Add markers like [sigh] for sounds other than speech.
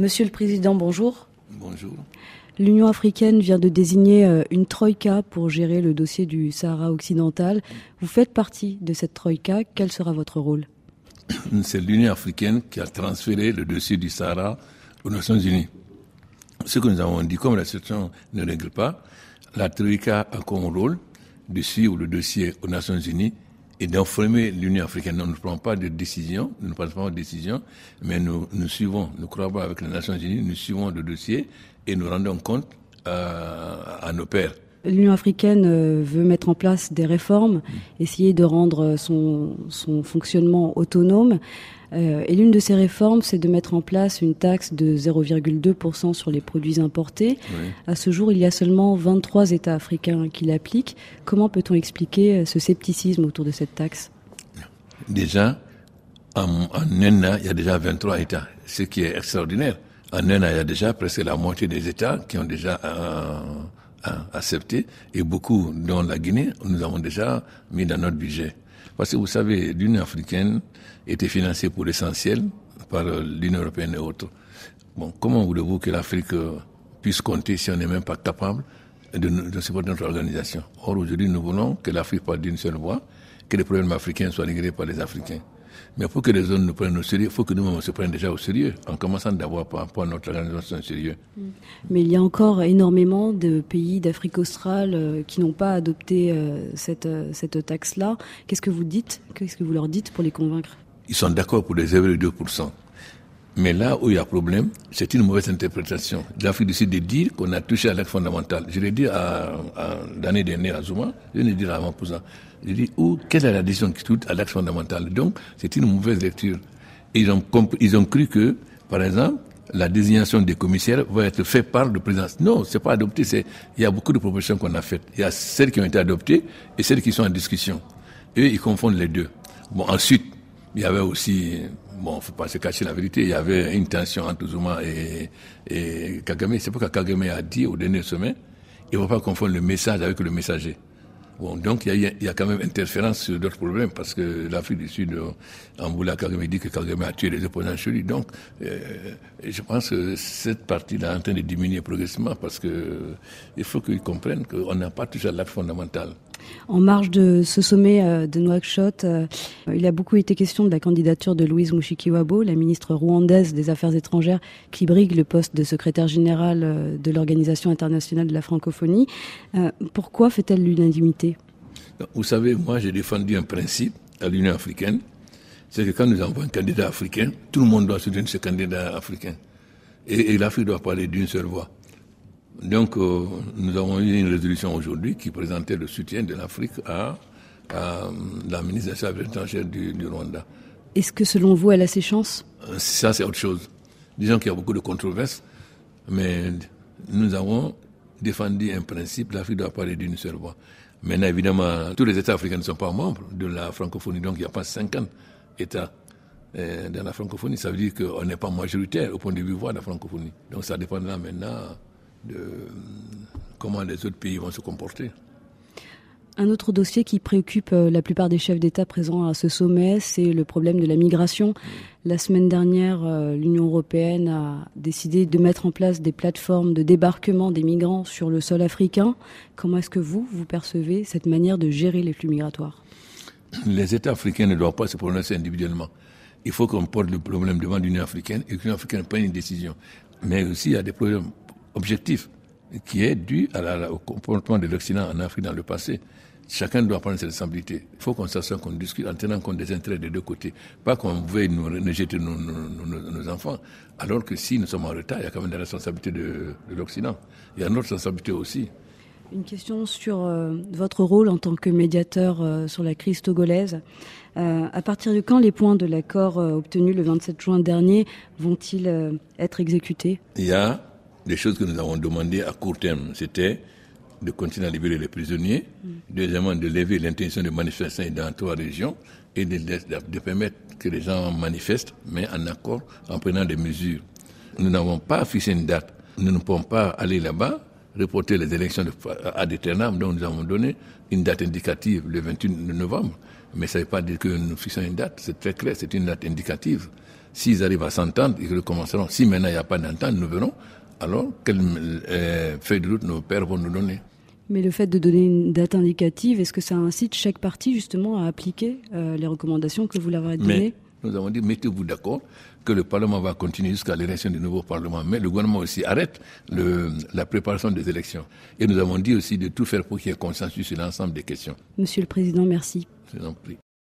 Monsieur le Président, bonjour. Bonjour. L'Union africaine vient de désigner euh, une troïka pour gérer le dossier du Sahara occidental. Vous faites partie de cette troïka. Quel sera votre rôle [clears throat] C'est l'Union africaine qui a transféré le dossier du Sahara aux Nations unies. Ce que nous avons dit, comme la situation ne règle pas, la troïka a comme rôle de suivre le dossier aux Nations unies et d'informer l'Union africaine. Nous ne prenons pas de décision, nous ne prenons pas de décision, mais nous, nous suivons, nous croyons avec les Nations Unies, nous suivons le dossier et nous rendons compte euh, à nos pères. L'Union africaine euh, veut mettre en place des réformes, mm. essayer de rendre son, fonctionnement autonome. Euh, et l'une de ces réformes, c'est de mettre en place une taxe de 0,2% sur les produits importés. À ce jour, il y a seulement 23 États africains qui l'appliquent. Comment peut-on expliquer euh, ce scepticisme autour de cette taxe Déjà, en, Nena, il y a déjà 23 États, ce qui est extraordinaire. En Nena, il y a déjà presque la moitié des États qui ont déjà... Hein, accepté accepter, et beaucoup, dans la Guinée, nous avons déjà mis dans notre budget. Parce que vous savez, l'Union africaine était financée pour l'essentiel par l'Union européenne et autres. Bon, comment voulez-vous que l'Afrique puisse compter si on n'est même pas capable de, de supporter notre organisation Or, aujourd'hui, nous voulons que l'Afrique parle d'une seule voix, que les problèmes africains soient réglés par les Africains. Mais il faut que les zones nous prennent au sérieux, il faut que nous on se prenne déjà au sérieux, en commençant d'avoir par notre organisation sérieux. Mm. Mais il y a encore énormément de pays d'Afrique australe euh, qui n'ont pas adopté euh, euh, cette, taxe-là. Qu'est-ce que vous dites Qu'est-ce que vous leur dites pour les convaincre Ils sont d'accord pour les 0,2%. Mais là où il y a problème, c'est une mauvaise interprétation. L'Afrique du de dire qu'on a touché à l'acte fondamental. Je l'ai dit à, à l'année dernière à Zouma, je l'ai dit à avant ça. Je dit, où, quelle est la décision qui touche à l'acte fondamental Donc, c'est une mauvaise lecture. ils ont, ils ont cru que, par exemple, la désignation des commissaires va être faite par le président. Non, c'est pas adopté. C'est, il y a beaucoup de propositions qu'on a faites. Il y a celles qui ont été adoptées et celles qui sont en discussion. Eux, ils confondent les deux. Bon, ensuite, il y avait aussi, bon, faut pas se cacher la vérité, il y avait une tension entre Zuma et, Kagame. C'est pourquoi Kagame a dit au dernier sommet, il ne faut pas confondre le message avec le messager. Bon, donc il y a, quand même interférence sur d'autres problèmes parce que l'Afrique du Sud, à euh, Kagame dit que Kagame a tué les opposants chez Donc, euh, je pense que cette partie-là est en train de diminuer progressivement parce que euh, il faut qu'ils comprennent qu'on n'a pas toujours l'acte fondamental. En marge de ce sommet euh, de Nouakchott, euh, il a beaucoup été question de la candidature de Louise Mushikiwabo, la ministre rwandaise des Affaires étrangères qui brigue le poste de secrétaire général euh, de l'Organisation internationale de la francophonie. Pourquoi fait-elle l'unanimité Vous savez, moi j'ai défendu un principe à l'Union africaine, c'est que quand nous avons un candidat africain, tout le monde doit soutenir ce candidat africain. et l'Afrique doit parler d'une seule voix. Donc, euh, nous avons eu une résolution aujourd'hui qui présentait le soutien de l'Afrique à, la ministre des Affaires étrangères du, du Rwanda. Est-ce que selon vous, elle a ses chances euh, Ça, c'est autre chose. Disons qu'il y a beaucoup de controverses, mais nous avons défendu un principe, l'Afrique doit parler d'une seule voix. Maintenant, évidemment, tous les États africains ne sont pas membres de la francophonie, donc il n'y a pas 50 États euh, dans la francophonie. Ça veut dire qu'on n'est pas majoritaire au point de vue voix de la francophonie. Donc ça dépendra maintenant de euh, comment les autres pays vont se comporter. Un autre dossier qui préoccupe euh, la plupart des chefs d'État présents à ce sommet, c'est le problème de la migration. La semaine dernière, euh, l'Union européenne a décidé de mettre en place des plateformes de débarquement des migrants sur le sol africain. Comment est-ce que vous, vous percevez cette manière de gérer les flux migratoires Les États africains ne doivent pas se prononcer individuellement. Il faut qu'on porte le problème devant l'Union africaine et que l'Union africaine prenne une décision. Mais aussi, il y a des problèmes objectif qui est dû à la, au comportement de l'Occident en Afrique dans le passé. Chacun doit prendre ses responsabilités. Il faut qu'on s'assure, qu'on discute en tenant compte des intérêts des deux côtés. Pas qu'on veuille nous jeter nos, enfants, alors que si nous sommes en retard, il y a quand même des responsabilités de, de l'Occident. Il y a notre responsabilité aussi. Une question sur euh, votre rôle en tant que médiateur euh, sur la crise togolaise. Euh, à partir de quand les points de l'accord obtenu le 27 juin dernier vont-ils être exécutés Il y a les choses que nous avons demandées à court terme, c'était de continuer à libérer les prisonniers, mm. deuxièmement de lever l'intention de manifester dans trois régions et de, permettre que les gens manifestent, mais en accord, en prenant des mesures. Nous n'avons pas fixé une date. Nous ne pouvons pas aller là-bas, reporter les élections à déterminer. Donc, nous avons donné une date indicative le 21 novembre. Mais ça ne veut pas dire que nous fixons une date, c'est très clair, c'est une date indicative. S'ils arrivent à s'entendre, ils recommenceront. Si maintenant il n'y a pas d'entente, nous verrons alors quelle euh, feuille de route nos pères vont nous donner mais le fait de donner une date indicative, est-ce que ça incite chaque parti, justement à appliquer euh, les recommandations que vous leur avez données mais, Nous avons dit, mettez-vous d'accord que le Parlement va continuer jusqu'à l'élection du nouveau Parlement, mais le gouvernement aussi arrête la préparation des élections. Et nous avons dit aussi de tout faire pour qu'il y ait consensus sur l'ensemble des questions. Monsieur le Président, merci. Je vous en prie.